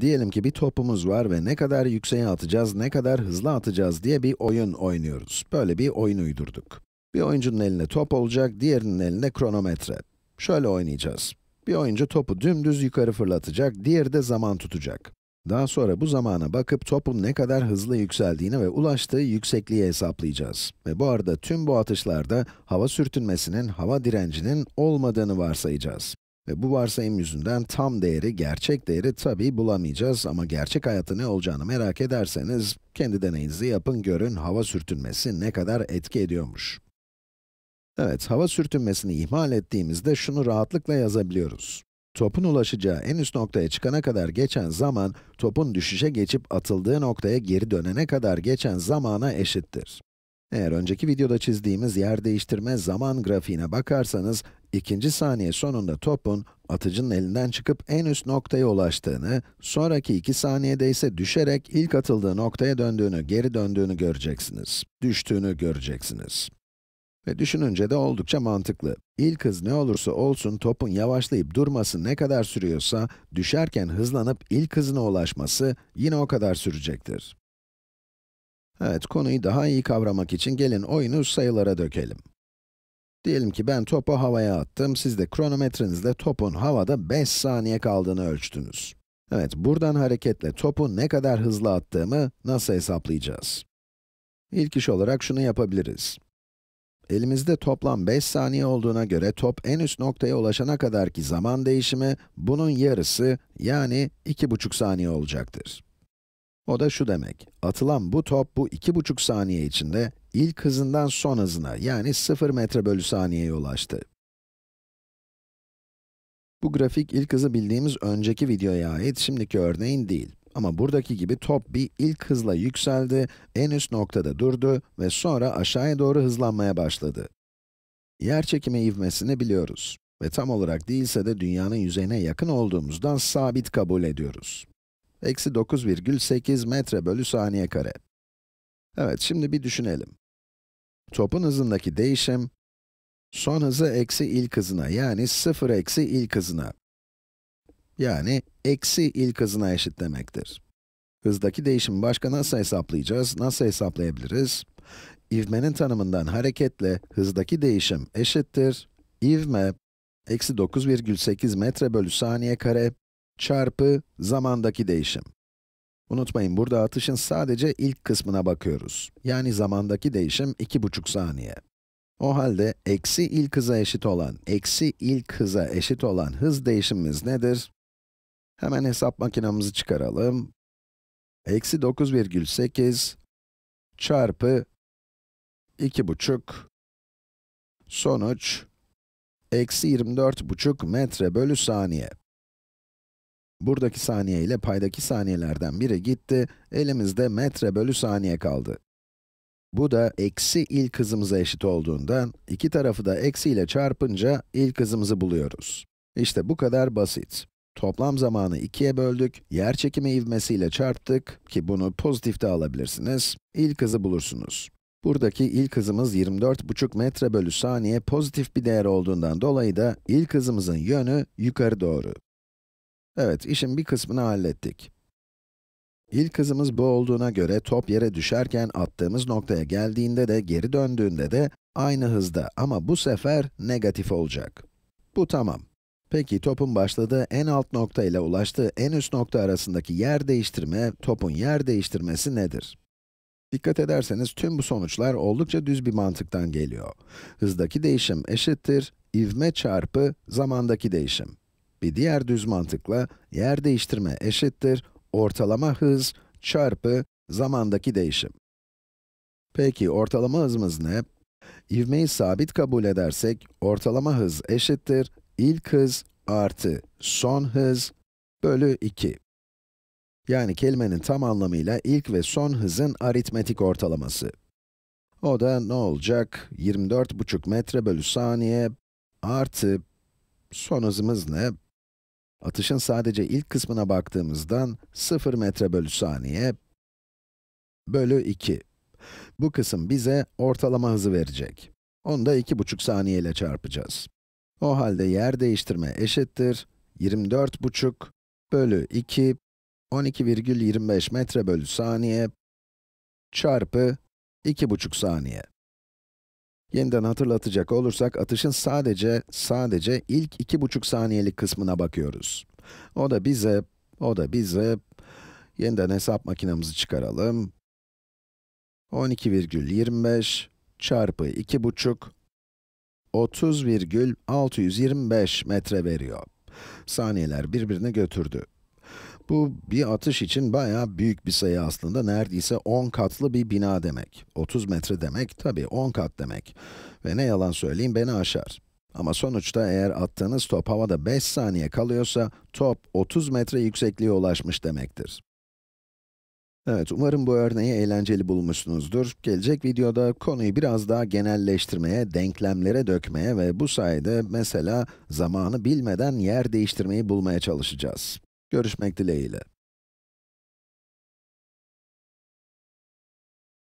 Diyelim ki bir topumuz var ve ne kadar yükseğe atacağız, ne kadar hızlı atacağız diye bir oyun oynuyoruz. Böyle bir oyun uydurduk. Bir oyuncunun elinde top olacak, diğerinin elinde kronometre. Şöyle oynayacağız. Bir oyuncu topu dümdüz yukarı fırlatacak, diğeri de zaman tutacak. Daha sonra bu zamana bakıp topun ne kadar hızlı yükseldiğini ve ulaştığı yüksekliği hesaplayacağız. Ve bu arada tüm bu atışlarda hava sürtünmesinin, hava direncinin olmadığını varsayacağız. Ve bu varsayım yüzünden tam değeri, gerçek değeri tabii bulamayacağız ama gerçek hayatı ne olacağını merak ederseniz, kendi deneyinizi yapın görün hava sürtünmesi ne kadar etki ediyormuş. Evet, hava sürtünmesini ihmal ettiğimizde şunu rahatlıkla yazabiliyoruz. Topun ulaşacağı en üst noktaya çıkana kadar geçen zaman, topun düşüşe geçip atıldığı noktaya geri dönene kadar geçen zamana eşittir. Eğer önceki videoda çizdiğimiz yer değiştirme zaman grafiğine bakarsanız, ikinci saniye sonunda topun atıcının elinden çıkıp en üst noktaya ulaştığını, sonraki iki saniyede ise düşerek ilk atıldığı noktaya döndüğünü, geri döndüğünü göreceksiniz. Düştüğünü göreceksiniz. Ve düşününce de oldukça mantıklı. İlk hız ne olursa olsun topun yavaşlayıp durması ne kadar sürüyorsa, düşerken hızlanıp ilk hızına ulaşması yine o kadar sürecektir. Evet, konuyu daha iyi kavramak için gelin oyunu sayılara dökelim. Diyelim ki ben topu havaya attım, siz de kronometrenizle topun havada 5 saniye kaldığını ölçtünüz. Evet, buradan hareketle topu ne kadar hızlı attığımı nasıl hesaplayacağız? İlk iş olarak şunu yapabiliriz. Elimizde toplam 5 saniye olduğuna göre top en üst noktaya ulaşana kadarki zaman değişimi, bunun yarısı yani 2,5 saniye olacaktır. O da şu demek, atılan bu top bu 2,5 saniye içinde ilk hızından son hızına yani 0 metre bölü saniyeye ulaştı. Bu grafik ilk hızı bildiğimiz önceki videoya ait şimdiki örneğin değil. Ama buradaki gibi top bir ilk hızla yükseldi, en üst noktada durdu ve sonra aşağıya doğru hızlanmaya başladı. Yer çekimi ivmesini biliyoruz ve tam olarak değilse de dünyanın yüzeyine yakın olduğumuzdan sabit kabul ediyoruz. Eksi 9,8 metre bölü saniye kare. Evet, şimdi bir düşünelim. Topun hızındaki değişim, son hızı eksi ilk hızına, yani 0 eksi ilk hızına. Yani eksi ilk hızına eşit demektir. Hızdaki değişimi başka nasıl hesaplayacağız, nasıl hesaplayabiliriz? İvmenin tanımından hareketle hızdaki değişim eşittir. İvme, eksi 9,8 metre bölü saniye kare çarpı zamandaki değişim. Unutmayın, burada atışın sadece ilk kısmına bakıyoruz. Yani zamandaki değişim 2,5 saniye. O halde eksi ilk hıza eşit olan, eksi ilk hıza eşit olan hız değişimimiz nedir? Hemen hesap makinamızı çıkaralım. Eksi 9,8 çarpı 2,5 sonuç eksi 24,5 metre bölü saniye. Buradaki saniye ile paydaki saniyelerden biri gitti, elimizde metre bölü saniye kaldı. Bu da eksi ilk hızımıza eşit olduğundan, iki tarafı da eksi ile çarpınca ilk hızımızı buluyoruz. İşte bu kadar basit. Toplam zamanı ikiye böldük, yer çekimi ivmesiyle çarptık ki bunu pozitif de alabilirsiniz, ilk hızı bulursunuz. Buradaki ilk hızımız 24,5 metre bölü saniye pozitif bir değer olduğundan dolayı da ilk hızımızın yönü yukarı doğru. Evet, işin bir kısmını hallettik. İlk hızımız bu olduğuna göre top yere düşerken attığımız noktaya geldiğinde de geri döndüğünde de aynı hızda ama bu sefer negatif olacak. Bu tamam. Peki topun başladığı en alt nokta ile ulaştığı en üst nokta arasındaki yer değiştirme, topun yer değiştirmesi nedir? Dikkat ederseniz tüm bu sonuçlar oldukça düz bir mantıktan geliyor. Hızdaki değişim eşittir, ivme çarpı zamandaki değişim. Bir diğer düz mantıkla yer değiştirme eşittir ortalama hız çarpı zamandaki değişim. Peki ortalama hızımız ne? İvmeyi sabit kabul edersek ortalama hız eşittir ilk hız artı son hız bölü 2. Yani kelimenin tam anlamıyla ilk ve son hızın aritmetik ortalaması. O da ne olacak? 24,5 metre bölü saniye artı son hızımız ne? Atışın sadece ilk kısmına baktığımızdan 0 metre bölü saniye bölü 2. Bu kısım bize ortalama hızı verecek. Onu da 2,5 saniye ile çarpacağız. O halde yer değiştirme eşittir 24,5 bölü 2 12,25 metre bölü saniye çarpı 2,5 saniye. Yeniden hatırlatacak olursak, atışın sadece, sadece ilk iki buçuk saniyelik kısmına bakıyoruz. O da bize, o da bize, yeniden hesap makinemizi çıkaralım. 12,25 çarpı iki buçuk, 30,625 metre veriyor. Saniyeler birbirini götürdü. Bu bir atış için bayağı büyük bir sayı aslında. Neredeyse 10 katlı bir bina demek. 30 metre demek, tabii 10 kat demek. Ve ne yalan söyleyeyim beni aşar. Ama sonuçta eğer attığınız top havada 5 saniye kalıyorsa, top 30 metre yüksekliğe ulaşmış demektir. Evet, umarım bu örneği eğlenceli bulmuşsunuzdur. Gelecek videoda konuyu biraz daha genelleştirmeye, denklemlere dökmeye ve bu sayede mesela zamanı bilmeden yer değiştirmeyi bulmaya çalışacağız. Görüşmek dileğiyle.